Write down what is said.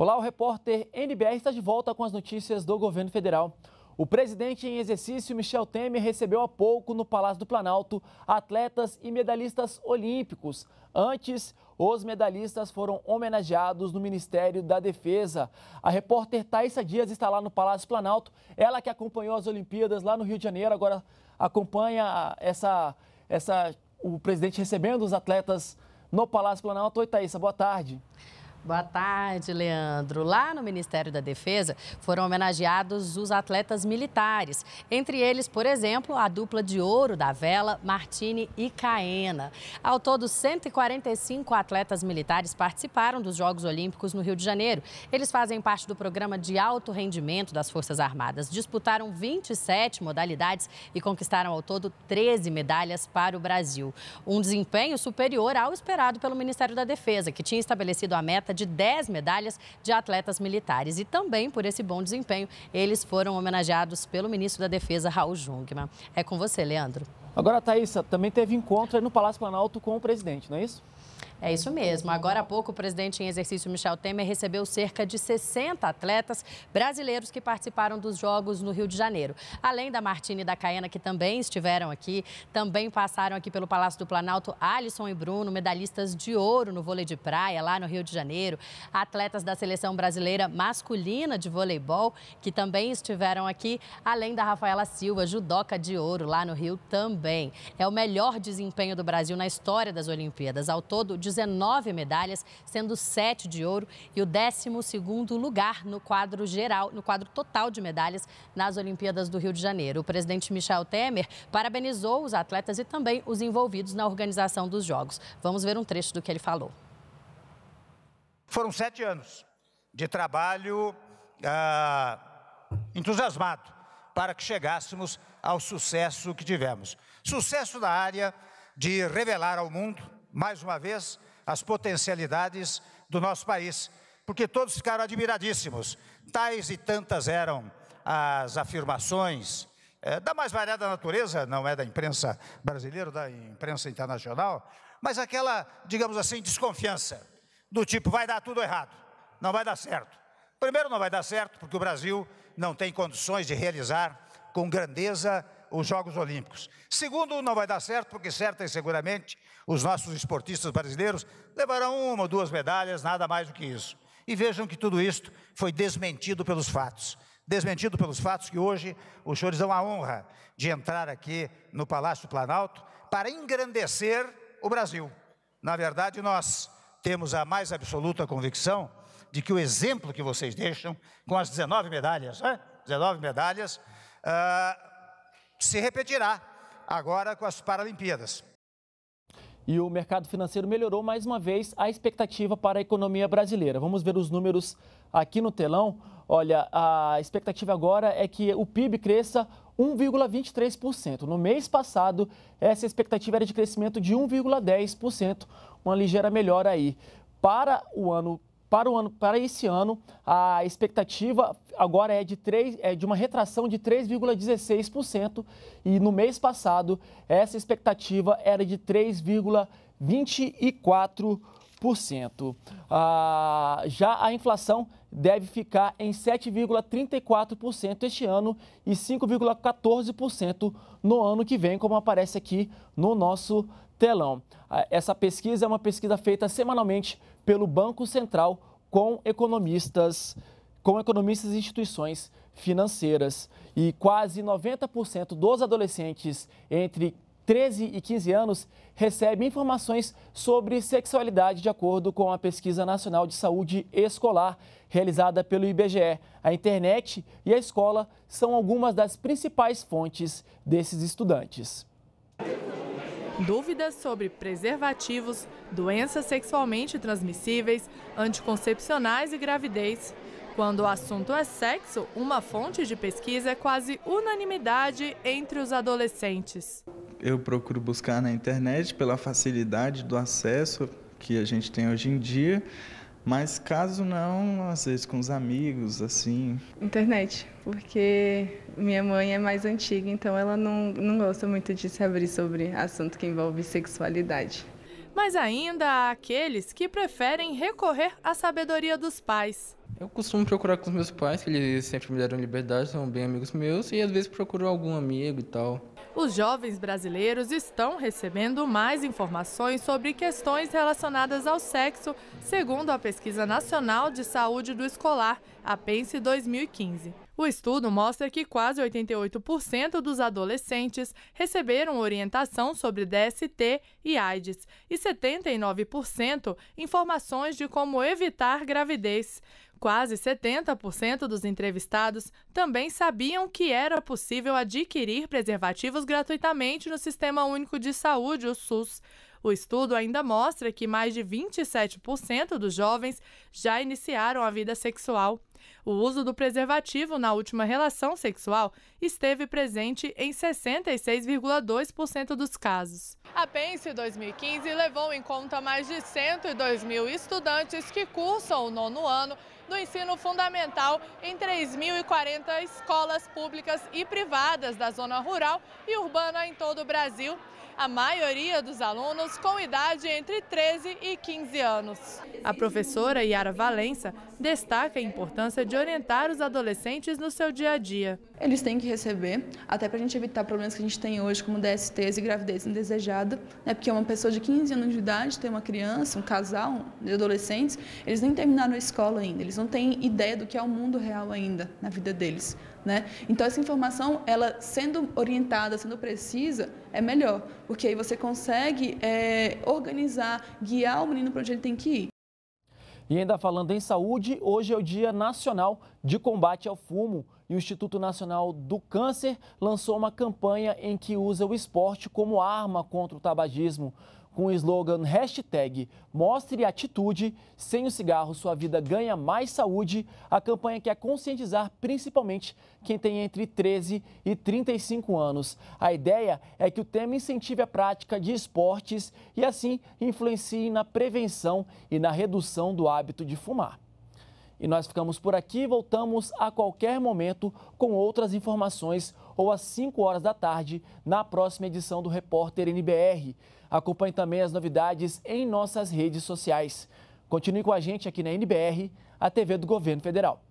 Olá, o repórter NBR está de volta com as notícias do governo federal. O presidente em exercício, Michel Temer, recebeu há pouco no Palácio do Planalto atletas e medalhistas olímpicos. Antes, os medalhistas foram homenageados no Ministério da Defesa. A repórter Thaisa Dias está lá no Palácio do Planalto, ela que acompanhou as Olimpíadas lá no Rio de Janeiro, agora acompanha essa, essa, o presidente recebendo os atletas no Palácio do Planalto. Oi, Thaisa, boa tarde. Boa tarde. Boa tarde, Leandro. Lá no Ministério da Defesa foram homenageados os atletas militares, entre eles, por exemplo, a dupla de ouro da vela, Martini e Caena. Ao todo, 145 atletas militares participaram dos Jogos Olímpicos no Rio de Janeiro. Eles fazem parte do programa de alto rendimento das Forças Armadas. Disputaram 27 modalidades e conquistaram ao todo 13 medalhas para o Brasil. Um desempenho superior ao esperado pelo Ministério da Defesa, que tinha estabelecido a meta de 10 medalhas de atletas militares. E também por esse bom desempenho, eles foram homenageados pelo ministro da Defesa, Raul Jungmann. É com você, Leandro. Agora, Thaisa, também teve encontro no Palácio Planalto com o presidente, não é isso? É isso mesmo. Agora há pouco, o presidente em exercício Michel Temer recebeu cerca de 60 atletas brasileiros que participaram dos Jogos no Rio de Janeiro. Além da Martine e da Caena, que também estiveram aqui, também passaram aqui pelo Palácio do Planalto Alisson e Bruno, medalhistas de ouro no vôlei de praia, lá no Rio de Janeiro. Atletas da seleção brasileira masculina de voleibol, que também estiveram aqui, além da Rafaela Silva, judoca de ouro, lá no Rio também. É o melhor desempenho do Brasil na história das Olimpíadas. Ao todo, 19 medalhas, sendo 7 de ouro e o 12º lugar no quadro geral, no quadro total de medalhas nas Olimpíadas do Rio de Janeiro. O presidente Michel Temer parabenizou os atletas e também os envolvidos na organização dos Jogos. Vamos ver um trecho do que ele falou. Foram sete anos de trabalho ah, entusiasmado para que chegássemos ao sucesso que tivemos. Sucesso na área de revelar ao mundo mais uma vez, as potencialidades do nosso país, porque todos ficaram admiradíssimos. Tais e tantas eram as afirmações é, da mais variada natureza, não é da imprensa brasileira, da imprensa internacional, mas aquela, digamos assim, desconfiança, do tipo, vai dar tudo errado, não vai dar certo. Primeiro, não vai dar certo, porque o Brasil não tem condições de realizar com grandeza os Jogos Olímpicos. Segundo, não vai dar certo, porque certa e seguramente os nossos esportistas brasileiros levarão uma ou duas medalhas, nada mais do que isso. E vejam que tudo isto foi desmentido pelos fatos. Desmentido pelos fatos que hoje os senhores dão a honra de entrar aqui no Palácio Planalto para engrandecer o Brasil. Na verdade, nós temos a mais absoluta convicção de que o exemplo que vocês deixam, com as 19 medalhas, né? 19 medalhas, uh, se repetirá agora com as Paralimpíadas. E o mercado financeiro melhorou mais uma vez a expectativa para a economia brasileira. Vamos ver os números aqui no telão. Olha, a expectativa agora é que o PIB cresça 1,23%. No mês passado, essa expectativa era de crescimento de 1,10%, uma ligeira melhora aí. Para o ano para, o ano, para esse ano, a expectativa agora é de, 3, é de uma retração de 3,16% e no mês passado essa expectativa era de 3,24%. 3,6%. Ah, já a inflação deve ficar em 7,34% este ano e 5,14% no ano que vem, como aparece aqui no nosso telão. Ah, essa pesquisa é uma pesquisa feita semanalmente pelo Banco Central com economistas, com economistas e instituições financeiras. E quase 90% dos adolescentes entre 13 e 15 anos recebe informações sobre sexualidade de acordo com a Pesquisa Nacional de Saúde Escolar, realizada pelo IBGE. A internet e a escola são algumas das principais fontes desses estudantes. Dúvidas sobre preservativos, doenças sexualmente transmissíveis, anticoncepcionais e gravidez. Quando o assunto é sexo, uma fonte de pesquisa é quase unanimidade entre os adolescentes eu procuro buscar na internet pela facilidade do acesso que a gente tem hoje em dia. Mas caso não, às vezes com os amigos, assim. Internet, porque minha mãe é mais antiga, então ela não, não gosta muito de se abrir sobre assunto que envolve sexualidade. Mas ainda há aqueles que preferem recorrer à sabedoria dos pais. Eu costumo procurar com os meus pais, que eles sempre me deram liberdade, são bem amigos meus, e às vezes procuro algum amigo e tal os jovens brasileiros estão recebendo mais informações sobre questões relacionadas ao sexo, segundo a Pesquisa Nacional de Saúde do Escolar, a PENSE 2015. O estudo mostra que quase 88% dos adolescentes receberam orientação sobre DST e AIDS e 79% informações de como evitar gravidez. Quase 70% dos entrevistados também sabiam que era possível adquirir preservativos gratuitamente no Sistema Único de Saúde, o SUS. O estudo ainda mostra que mais de 27% dos jovens já iniciaram a vida sexual. O uso do preservativo na última relação sexual esteve presente em 66,2% dos casos. A Pense 2015 levou em conta mais de 102 mil estudantes que cursam o nono ano do ensino fundamental em 3.040 escolas públicas e privadas da zona rural e urbana em todo o Brasil. A maioria dos alunos com idade entre 13 e 15 anos. A professora Yara Valença destaca a importância de orientar os adolescentes no seu dia a dia. Eles têm que receber, até para a gente evitar problemas que a gente tem hoje, como DSTs e gravidez indesejada, né? porque uma pessoa de 15 anos de idade tem uma criança, um casal de adolescentes, eles nem terminaram a escola ainda, eles não têm ideia do que é o mundo real ainda na vida deles. Né? Então essa informação, ela sendo orientada, sendo precisa, é melhor, porque aí você consegue é, organizar, guiar o menino para onde ele tem que ir. E ainda falando em saúde, hoje é o Dia Nacional de Combate ao Fumo e o Instituto Nacional do Câncer lançou uma campanha em que usa o esporte como arma contra o tabagismo com o slogan hashtag Mostre Atitude, sem o cigarro sua vida ganha mais saúde, a campanha quer conscientizar principalmente quem tem entre 13 e 35 anos. A ideia é que o tema incentive a prática de esportes e assim influencie na prevenção e na redução do hábito de fumar. E nós ficamos por aqui, voltamos a qualquer momento com outras informações ou às 5 horas da tarde na próxima edição do Repórter NBR. Acompanhe também as novidades em nossas redes sociais. Continue com a gente aqui na NBR, a TV do Governo Federal.